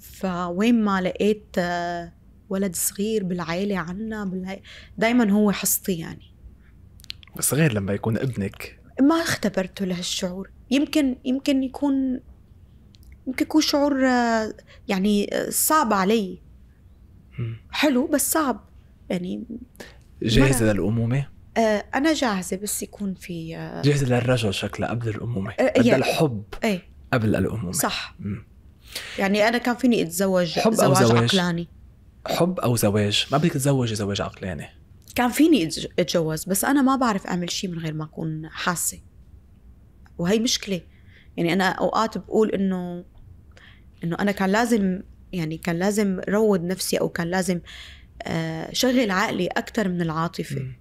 فوين ما لقيت آه، ولد صغير بالعائله عنا دائما هو حصتي يعني بس غير لما يكون ابنك ما اختبرته لهالشعور يمكن يمكن يكون يمكن يكون شعور آه، يعني آه، صعب علي حلو بس صعب يعني جاهزه للامومه؟ آه، انا جاهزه بس يكون في آه، جاهزه للرجل شكلها قبل الامومه آه بدها يعني الحب أي. قبل الامومه صح م. يعني انا كان فيني اتزوج حب زواج, أو زواج عقلاني حب او زواج ما بدك تتزوجي زواج عقلاني كان فيني اتجوز بس انا ما بعرف اعمل شيء من غير ما اكون حاسه وهي مشكله يعني انا اوقات بقول انه انه انا كان لازم يعني كان لازم روض نفسي او كان لازم آه آه، شغل عقلي أكتر من العاطفة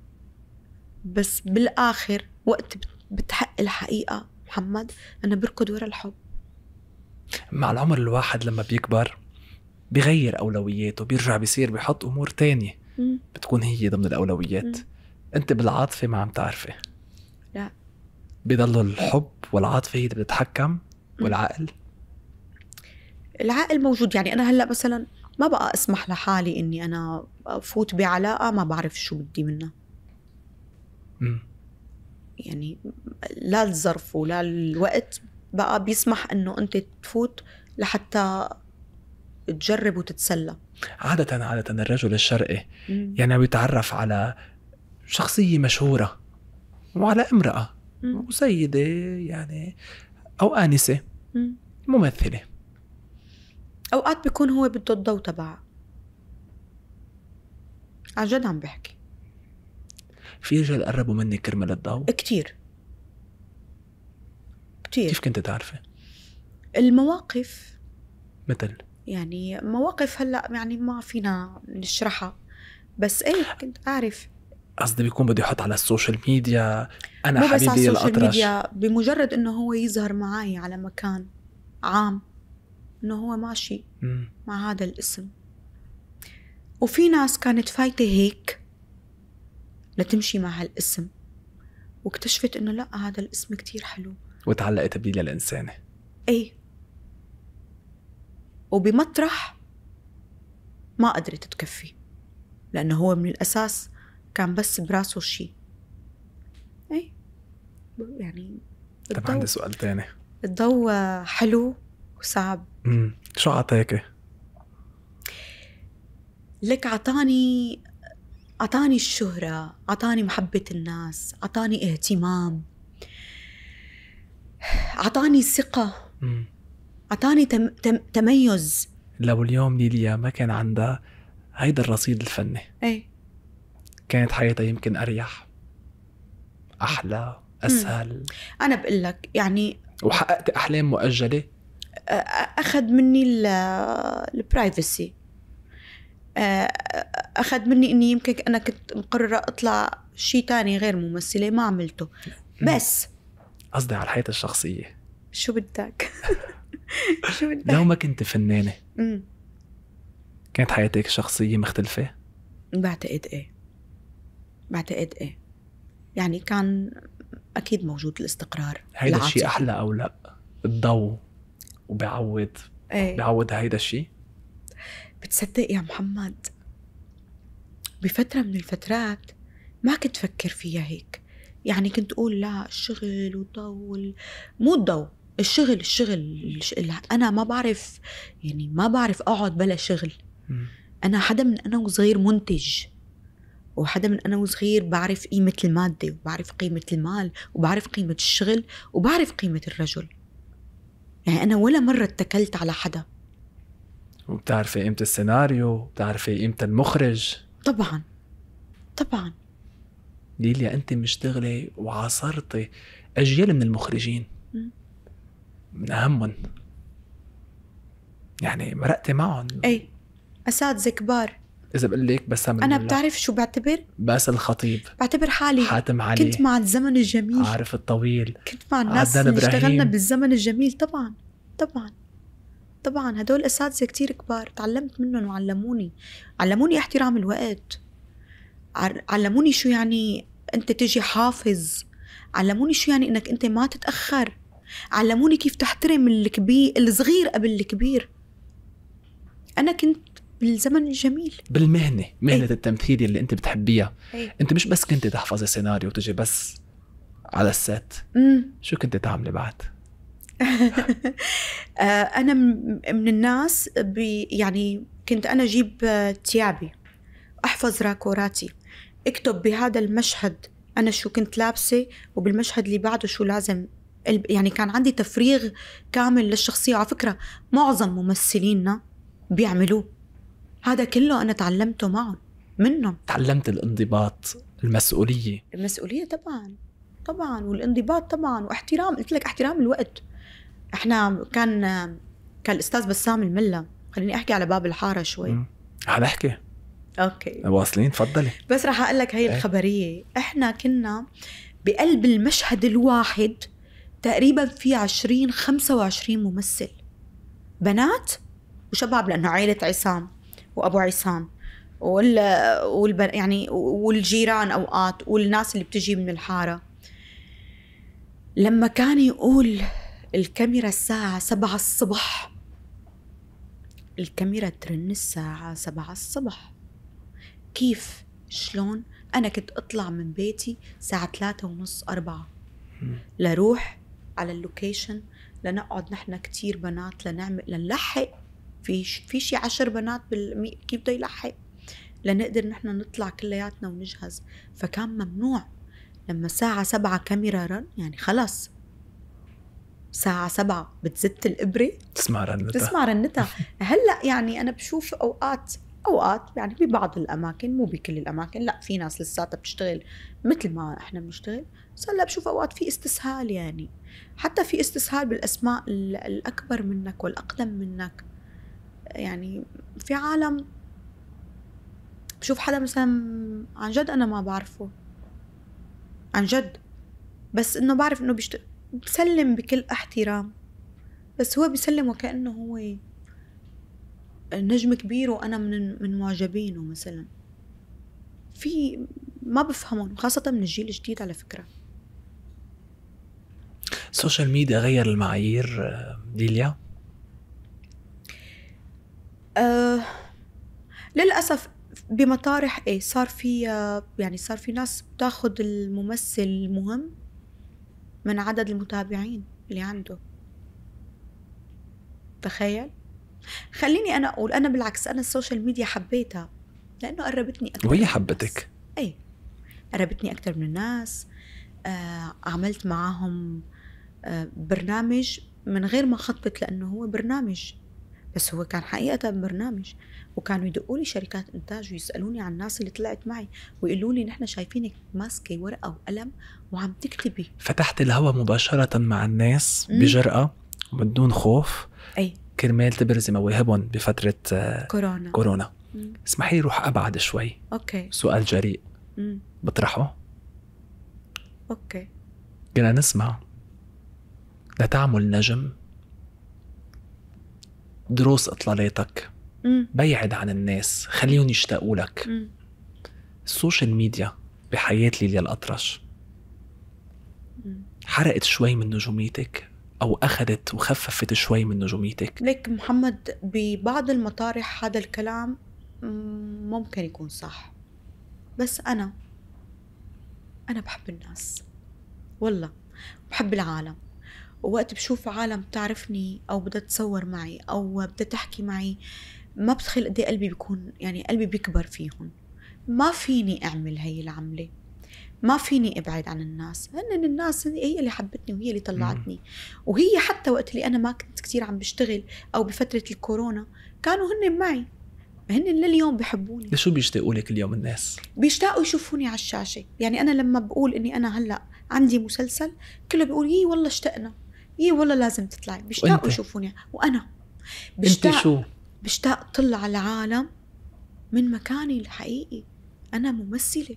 بس بالآخر وقت بتحق الحقيقة محمد أنا بركض ورا الحب مع العمر الواحد لما بيكبر بغير أولوياته بيرجع بيصير بحط أمور تانية بتكون هي ضمن الأولويات أنت بالعاطفة ما عم تعرفي لا بضلوا الحب والعاطفة هي اللي بتتحكم والعقل العقل موجود يعني أنا هلأ مثلا ما بقى اسمح لحالي اني انا افوت بعلاقه ما بعرف شو بدي منها يعني لا الظرف ولا الوقت بقى بيسمح انه انت تفوت لحتى تجرب وتتسلى عادة عادة الرجل الشرقي مم. يعني بيتعرف على شخصية مشهورة وعلى امرأة مم. وسيدة يعني أو آنسة مم. ممثلة اوقات بيكون هو بده الضوء تبعها عن جد عم بحكي في رجال قربوا منك كرمال الضوء؟ كتير كتير كيف كنت تعرفي؟ المواقف مثل يعني مواقف هلا يعني ما فينا نشرحها بس ايه كنت اعرف قصدي بيكون بده يحط على السوشيال ميديا انا مو حبيبي بس على السوشيال ميديا بمجرد انه هو يظهر معي على مكان عام انه هو ماشي مع هذا الاسم وفي ناس كانت فايته هيك لتمشي مع هالاسم واكتشفت انه لا هذا الاسم كتير حلو وتعلقت بيه للانسانه اي وبمطرح ما قدرت تكفي لانه هو من الاساس كان بس براسه شيء اي يعني طب عندي سؤال تاني الضوء حلو وصعب امم شو عطاكي؟ لك عطاني عطاني الشهرة عطاني محبة الناس عطاني اهتمام عطاني ثقة عطاني تم... تم... تميز لو اليوم ليليا ما كان عندها هيدا الرصيد الفني ايه كانت حياتها يمكن اريح احلى اسهل مم. انا بقول لك يعني وحققت احلام مؤجله اخذ مني البرايفسي اخذ مني اني يمكن انا كنت مقرره اطلع شيء تاني غير ممثله ما عملته بس قصدي على الحياه الشخصيه شو بدك شو بدك لو ما كنت فنانه كانت حياتك الشخصيه مختلفه بعتقد ايه بعتقد ايه يعني كان اكيد موجود الاستقرار هيدا الشيء احلى او لا الضوء وبعوض ايه. بعوض هيدا الشيء بتصدق يا محمد بفترة من الفترات ما كنت فكر فيها هيك يعني كنت أقول لا الشغل وطول مو الضو الشغل الشغل أنا ما بعرف يعني ما بعرف أقعد بلا شغل أنا حدا من أنا وصغير منتج وحدا من أنا وصغير بعرف قيمة المادة وبعرف قيمة المال وبعرف قيمة الشغل وبعرف قيمة الرجل يعني أنا ولا مرة اتكلت على حدا وبتعرفي قيمة السيناريو بتعرفي قيمة المخرج طبعا طبعا ليليا أنت مشتغلة وعاصرتي أجيال من المخرجين من أهمهم يعني مرقتي معهم أي أساتذة كبار اذا بقول لك بسام انا بتعرف شو بعتبر؟ باسل الخطيب بعتبر حالي حاتم علي كنت مع الزمن الجميل عارف الطويل كنت مع الناس اللي اشتغلنا بالزمن الجميل طبعا طبعا طبعا هدول اساتذه كتير كبار تعلمت منهم وعلموني علموني احترام الوقت علموني شو يعني انت تجي حافظ علموني شو يعني انك انت ما تتاخر علموني كيف تحترم الكبير الصغير قبل الكبير انا كنت بالزمن الجميل بالمهنه مهنه أي. التمثيل اللي انت بتحبيها أي. انت مش بس كنت تحفظي سيناريو وتجي بس على السات مم. شو كنت تعملي بعد آه، انا من الناس بي يعني كنت انا اجيب آه، ثيابي احفظ راكوراتي اكتب بهذا المشهد انا شو كنت لابسه وبالمشهد اللي بعده شو لازم يعني كان عندي تفريغ كامل للشخصيه على فكره معظم ممثلينا بيعملوه هذا كله أنا تعلمته معهم منهم تعلمت الانضباط المسؤولية المسؤولية طبعا طبعا والانضباط طبعا واحترام قلت لك احترام الوقت احنا كان كان الاستاذ بسام الملا خليني احكي على باب الحاره شوي احكي اوكي واصلين تفضلي بس رح اقول لك هي إيه. الخبريه احنا كنا بقلب المشهد الواحد تقريبا في 20 25 ممثل بنات وشباب لانه عائله عصام وابو عصام وال والبن يعني والجيران اوقات والناس اللي بتجي من الحاره لما كان يقول الكاميرا الساعة سبعة الصبح الكاميرا ترن الساعة سبعة الصبح كيف شلون أنا كنت أطلع من بيتي الساعة ثلاثة ونص أربعة لروح على اللوكيشن لنقعد نحن كتير بنات لنعمل لنلحق في في شي عشر بنات بالمي... كيف بده يلحق لنقدر نحن نطلع كلياتنا ونجهز فكان ممنوع لما الساعة سبعة كاميرا رن يعني خلص ساعة سبعة بتزت الإبرة تسمع رنتها تسمع رنتها هلأ يعني أنا بشوف أوقات أوقات يعني ببعض الأماكن مو بكل الأماكن لا في ناس لساتها بتشتغل مثل ما إحنا بنشتغل بس هلأ بشوف أوقات في استسهال يعني حتى في استسهال بالأسماء الأكبر منك والأقدم منك يعني في عالم بشوف حدا مثلا عن جد انا ما بعرفه عن جد بس انه بعرف انه بيشت... بسلم بكل احترام بس هو بيسلم وكانه هو نجم كبير وانا من من معجبينه مثلا في ما بفهمهم خاصة من الجيل الجديد على فكرة السوشيال ميديا غير المعايير ليليا آه، آه، للأسف بمطارح ايه صار في آه، يعني صار في ناس بتاخد الممثل المهم من عدد المتابعين اللي عنده تخيل خليني انا اقول انا بالعكس انا السوشيال ميديا حبيتها لانه قربتني اكثر وهي حبتك اي قربتني اكثر من الناس آه عملت معاهم آه برنامج من غير ما خطط لانه هو برنامج بس هو كان حقيقة برنامج وكانوا يدقوا لي شركات إنتاج ويسألوني عن الناس اللي طلعت معي ويقولوا لي نحن شايفينك ماسكة ورقة وقلم وعم تكتبي فتحت الهوا مباشرة مع الناس بجرأة ومن دون خوف أي كرمال تبرزي مواهبهم بفترة آه، كورونا كورونا اسمحي لي روح أبعد شوي أوكي سؤال جريء بطرحه أوكي كنا نسمع لتعمل نجم دروس اطلالاتك بعد عن الناس خليهم يشتاقوا لك السوشيال ميديا بحياة ليليا الأطرش حرقت شوي من نجوميتك أو أخذت وخففت شوي من نجوميتك لك محمد ببعض المطارح هذا الكلام ممكن يكون صح بس أنا أنا بحب الناس والله بحب العالم ووقت بشوف عالم بتعرفني أو بدها تتصور معي أو بدها تحكي معي ما بتخيل قد إيه قلبي بيكون يعني قلبي بيكبر فيهم ما فيني أعمل هي العملة ما فيني ابعد عن الناس هن الناس هي اللي حبتني وهي اللي طلعتني وهي حتى وقت اللي انا ما كنت كثير عم بشتغل او بفتره الكورونا كانوا هن معي هن لليوم بحبوني لشو بيشتاقوا لك اليوم الناس بيشتاقوا يشوفوني على الشاشه يعني انا لما بقول اني انا هلا عندي مسلسل كله بيقول يي إيه والله اشتقنا اي والله لازم تطلعي بيشتاقوا يشوفوني وانا بشتاق انت شو؟ بشتاق اطلع على العالم من مكاني الحقيقي انا ممثله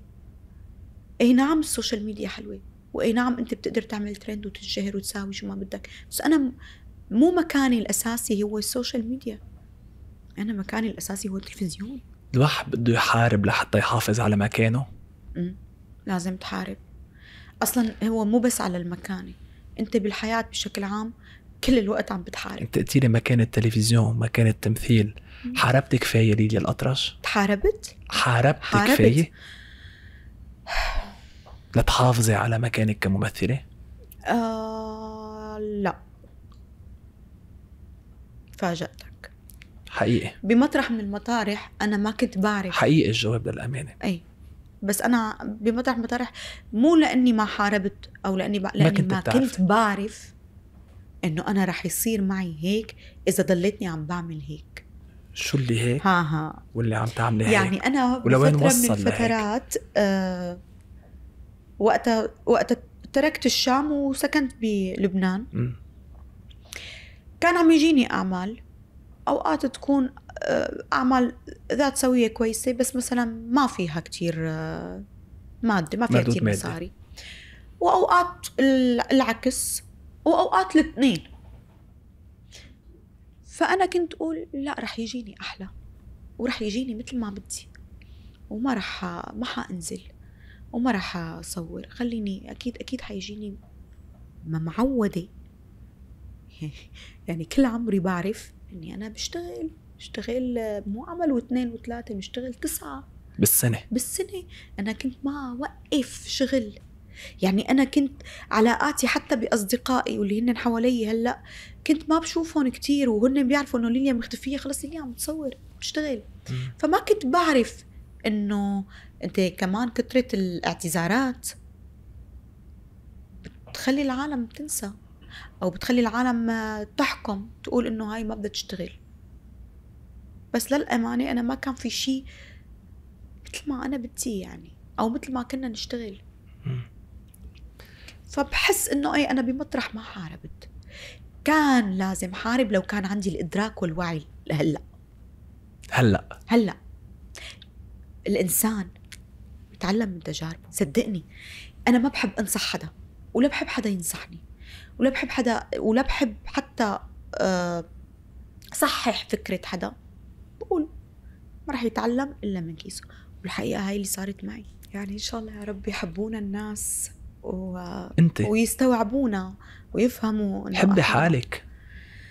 اي نعم السوشيال ميديا حلوه واي نعم انت بتقدر تعمل ترند وتنشهر وتساوي شو ما بدك بس انا مو مكاني الاساسي هو السوشيال ميديا انا مكاني الاساسي هو التلفزيون الواحد بده يحارب لحتى يحافظ على مكانه امم لازم تحارب اصلا هو مو بس على المكانه انت بالحياه بشكل عام كل الوقت عم بتحارب انت قلتي لي مكان التلفزيون مكان التمثيل حاربت كفايه ليليا الاطرش؟ حاربت؟ تحاربت حاربت. كفايه؟ لتحافظي على مكانك كممثله؟ آه لا فاجأتك حقيقي بمطرح من المطارح انا ما كنت بعرف حقيقي الجواب للامانه اي بس انا بمطرح مطرح مو لاني ما حاربت او لاني ما لاني ما كنت, ما كنت بعرف انه انا رح يصير معي هيك اذا ضليتني عم بعمل هيك شو اللي هيك؟ ها ها واللي عم تعملي هيك يعني انا بفترة من الفترات آه وقتها وقتها تركت الشام وسكنت بلبنان م. كان عم يجيني اعمال اوقات تكون آه، اعمال ذات سويه كويسه بس مثلا ما فيها كثير آه، ماده ما فيها كثير مصاري واوقات العكس واوقات الاثنين فانا كنت اقول لا رح يجيني احلى ورح يجيني مثل ما بدي وما رح ما حانزل وما رح اصور خليني اكيد اكيد حيجيني ما معوده يعني كل عمري بعرف اني انا بشتغل بشتغل مو عمل واثنين وثلاثه بشتغل تسعه بالسنه بالسنه انا كنت ما اوقف شغل يعني انا كنت علاقاتي حتى باصدقائي واللي هن حوالي هلا كنت ما بشوفهم كثير وهن بيعرفوا انه ليليا مختفيه خلص ليليا عم تصور بتشتغل فما كنت بعرف انه انت كمان كثره الاعتذارات بتخلي العالم تنسى او بتخلي العالم آه، تحكم تقول انه هاي ما بدها تشتغل بس للامانه انا ما كان في شيء مثل ما انا بدي يعني او مثل ما كنا نشتغل فبحس انه اي انا بمطرح ما حاربت كان لازم حارب لو كان عندي الادراك والوعي لهلا هلا هلا الانسان بتعلم من تجاربه صدقني انا ما بحب انصح حدا ولا بحب حدا ينصحني ولا بحب حدا ولا بحب حتى آه، صحح فكرة حدا بقول ما رح يتعلم إلا من كيسه والحقيقة هاي اللي صارت معي يعني إن شاء الله يا رب يحبونا الناس و... انت ويستوعبونا ويفهموا حبي حالك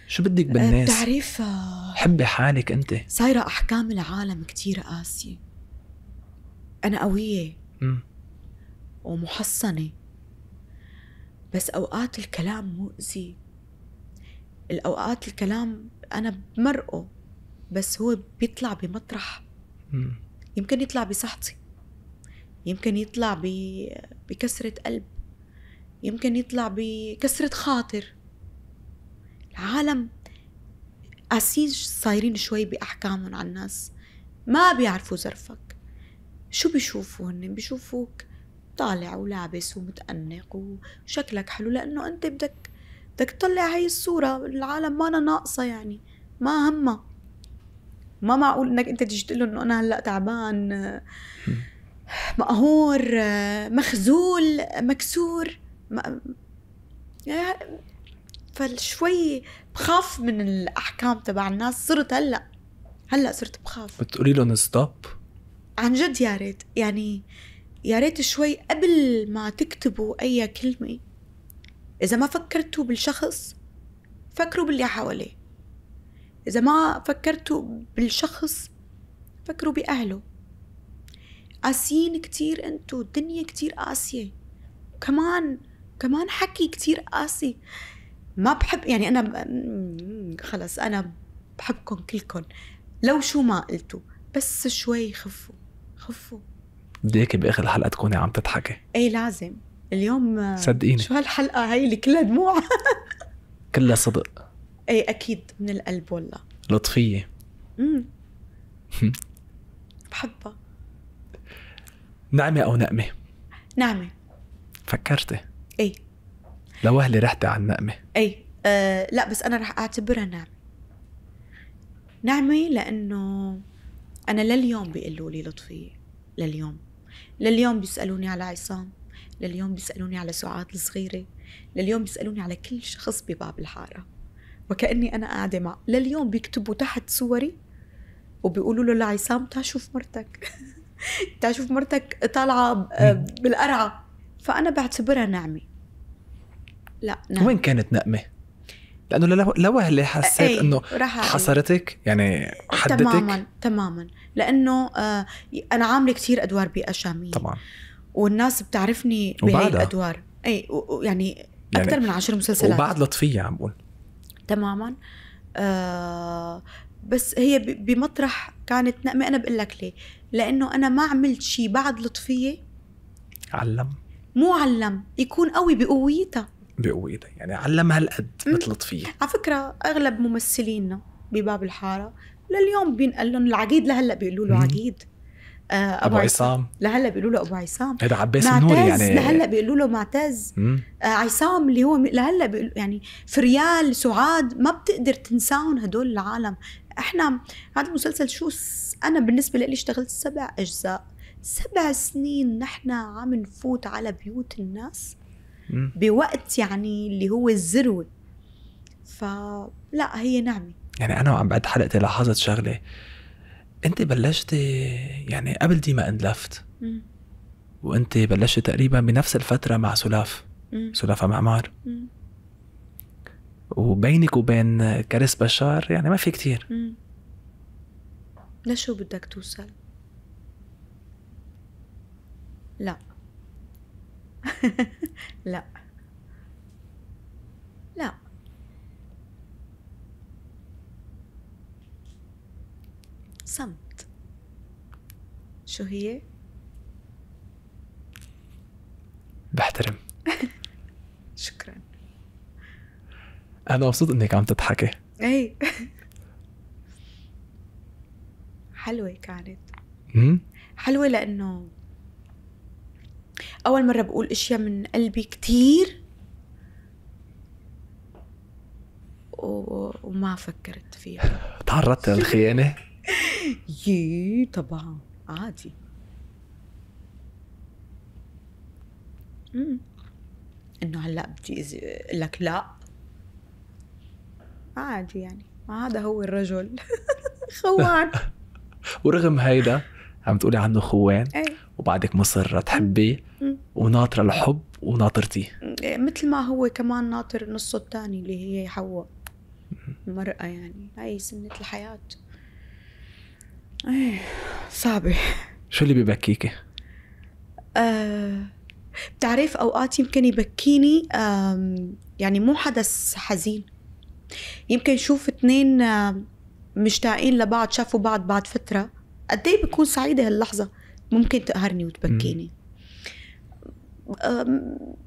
شو بدك آه، بالناس؟ بتعرف آه، حبي حالك انت صايرة احكام العالم كتير قاسية انا قوية م. ومحصنة بس أوقات الكلام مؤذي الأوقات الكلام أنا بمرقه بس هو بيطلع بمطرح يمكن يطلع بصحتي يمكن يطلع بكسرة قلب يمكن يطلع بكسرة خاطر العالم قاسين صايرين شوي بأحكامهم على الناس ما بيعرفوا ظرفك شو بيشوفوا هن بيشوفوك طالع ولابس ومتأنق وشكلك حلو لأنه أنت بدك بدك تطلع هاي الصورة العالم ما أنا ناقصة يعني ما همها ما معقول انك انت تيجي تقول انه انا هلا تعبان مقهور مخزول مكسور ما... فشوي بخاف من الاحكام تبع الناس صرت هلا هلا صرت بخاف بتقولي لهم ستوب عن جد يا ريت يعني يا ريت شوي قبل ما تكتبوا أي كلمة إذا ما فكرتوا بالشخص فكروا باللي حواليه إذا ما فكرتوا بالشخص فكروا بأهله قاسيين كتير أنتوا الدنيا كتير قاسية كمان كمان حكي كتير قاسي ما بحب يعني أنا خلص أنا بحبكم كلكم لو شو ما قلتوا بس شوي خفوا خفوا بدي اياكي باخر الحلقه تكوني عم تضحكي ايه لازم اليوم آه، صدقيني شو هالحلقه هاي اللي كلها دموع كلها صدق ايه اكيد من القلب والله لطفيه بحبها نعمه او نقمه نعمه فكرتي ايه اهلي رحتي على النقمه ايه أه لا بس انا رح اعتبرها نعمه نعمه لانه انا لليوم بيقولوا لي لطفيه لليوم لليوم بيسألوني على عصام لليوم بيسألوني على سعاد الصغيرة لليوم بيسألوني على كل شخص بباب الحارة وكأني أنا قاعدة مع لليوم بيكتبوا تحت صوري وبيقولوا له لعصام تعال شوف مرتك تعال شوف مرتك طالعة آه، بالقرعة فأنا بعتبرها نعمة لا نعمة. وين كانت نقمة؟ لانه لو اللي حسيت انه حصرتك يعني حدتك تماما تماما لانه آه، انا عامله كثير ادوار بيئه شاميه طبعا والناس بتعرفني بهي الادوار اي يعني اكثر يعني من عشر مسلسلات وبعد لطفيه عم بقول تماما آه بس هي بمطرح كانت نقمه انا بقول لك ليه لانه انا ما عملت شيء بعد لطفيه علم مو علم يكون قوي بقويتها بقوة يعني علمها هالقد بتلط فيه على فكرة اغلب ممثلينا بباب الحارة لليوم بينقل لهم العقيد لهلا بيقولوا له عقيد آه، ابو عصام لهلا بيقولوا له ابو عصام هذا عباس النوري يعني لهلا بيقولوا له معتز آه عصام اللي هو لهلا بيقولوا يعني فريال سعاد ما بتقدر تنساهم هدول العالم احنا هذا المسلسل شو انا بالنسبه لي اشتغلت سبع اجزاء سبع سنين نحن عم نفوت على بيوت الناس بوقت يعني اللي هو الذروه فلا هي نعمه يعني انا وعم بعد حلقتي لاحظت شغله انت بلشتي يعني قبل دي ما انلفت وانت بلشتي تقريبا بنفس الفتره مع سلاف سلافه معمار وبينك وبين كاريس بشار يعني ما في كتير لشو بدك توصل؟ لا لا لا صمت شو هي؟ بحترم شكرا انا مبسوط انك عم تضحكي اي حلوه كانت حلوه لانه أول مرة بقول أشياء من قلبي كتير وما فكرت فيها تعرضت للخيانة؟ يي طبعا عادي انه هلا بدي اقول لك لا عادي يعني هذا هو الرجل خوان ورغم هيدا عم تقولي عنه خوان أي. وبعدك مصرة تحبيه وناطره الحب وناطرتي مثل ما هو كمان ناطر نصه الثاني اللي هي حواء المرأة يعني هاي سنة الحياة ايه صعبة شو اللي ببكيكي؟ آه بتعرف اوقات يمكن يبكيني يعني مو حدث حزين يمكن شوف اثنين مشتاقين لبعض شافوا بعض بعد فترة قد ايه بكون سعيدة هاللحظة ممكن تقهرني وتبكيني م.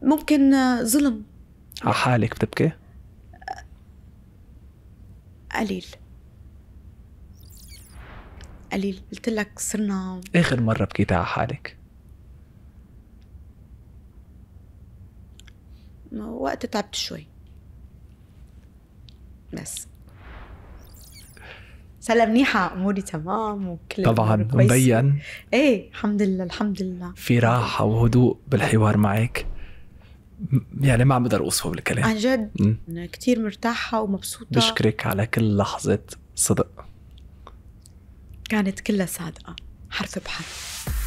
ممكن آه، ظلم على حالك بتبكي؟ قليل قليل قلت لك صرنا اخر مرة بكيت على حالك وقت تعبت شوي بس هلا منيحه اموري تمام وكل طبعا مبين ايه الحمد لله الحمد لله في راحه وهدوء بالحوار معك يعني ما عم بقدر اوصفه بالكلام عن جد كثير مرتاحه ومبسوطه بشكرك على كل لحظه صدق كانت كلها صادقه حرف بحرف